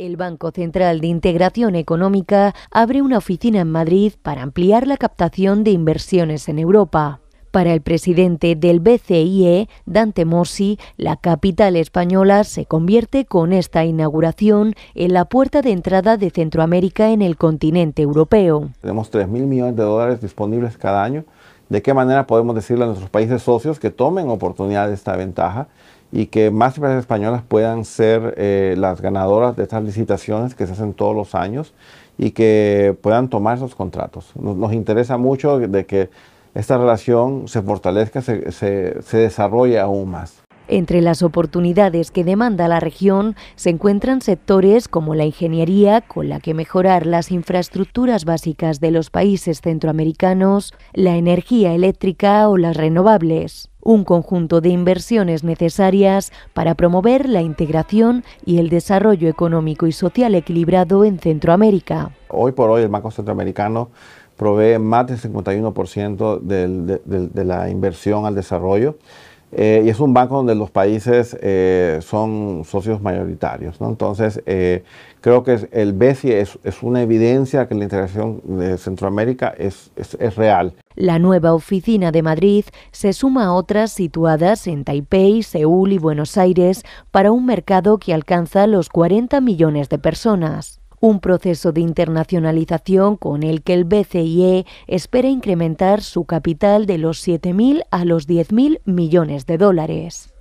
El Banco Central de Integración Económica abre una oficina en Madrid para ampliar la captación de inversiones en Europa. Para el presidente del BCIE, Dante Mossi, la capital española se convierte con esta inauguración en la puerta de entrada de Centroamérica en el continente europeo. Tenemos 3.000 millones de dólares disponibles cada año. ¿De qué manera podemos decirle a nuestros países socios que tomen oportunidad de esta ventaja y que más empresas españolas puedan ser eh, las ganadoras de estas licitaciones que se hacen todos los años y que puedan tomar esos contratos. Nos, nos interesa mucho de que esta relación se fortalezca, se, se, se desarrolle aún más. Entre las oportunidades que demanda la región se encuentran sectores como la ingeniería, con la que mejorar las infraestructuras básicas de los países centroamericanos, la energía eléctrica o las renovables un conjunto de inversiones necesarias para promover la integración y el desarrollo económico y social equilibrado en Centroamérica. Hoy por hoy el Banco Centroamericano provee más del 51% de la inversión al desarrollo eh, y es un banco donde los países eh, son socios mayoritarios. Entonces, eh, creo que el BESI es, una evidencia que la integración de Centroamérica es, es, real. La nueva oficina de Madrid se suma a otras situadas en Taipei, Seúl y Buenos Aires para un mercado que alcanza los 40 millones de personas un proceso de internacionalización con el que el BCIE espera incrementar su capital de los 7.000 a los 10.000 millones de dólares.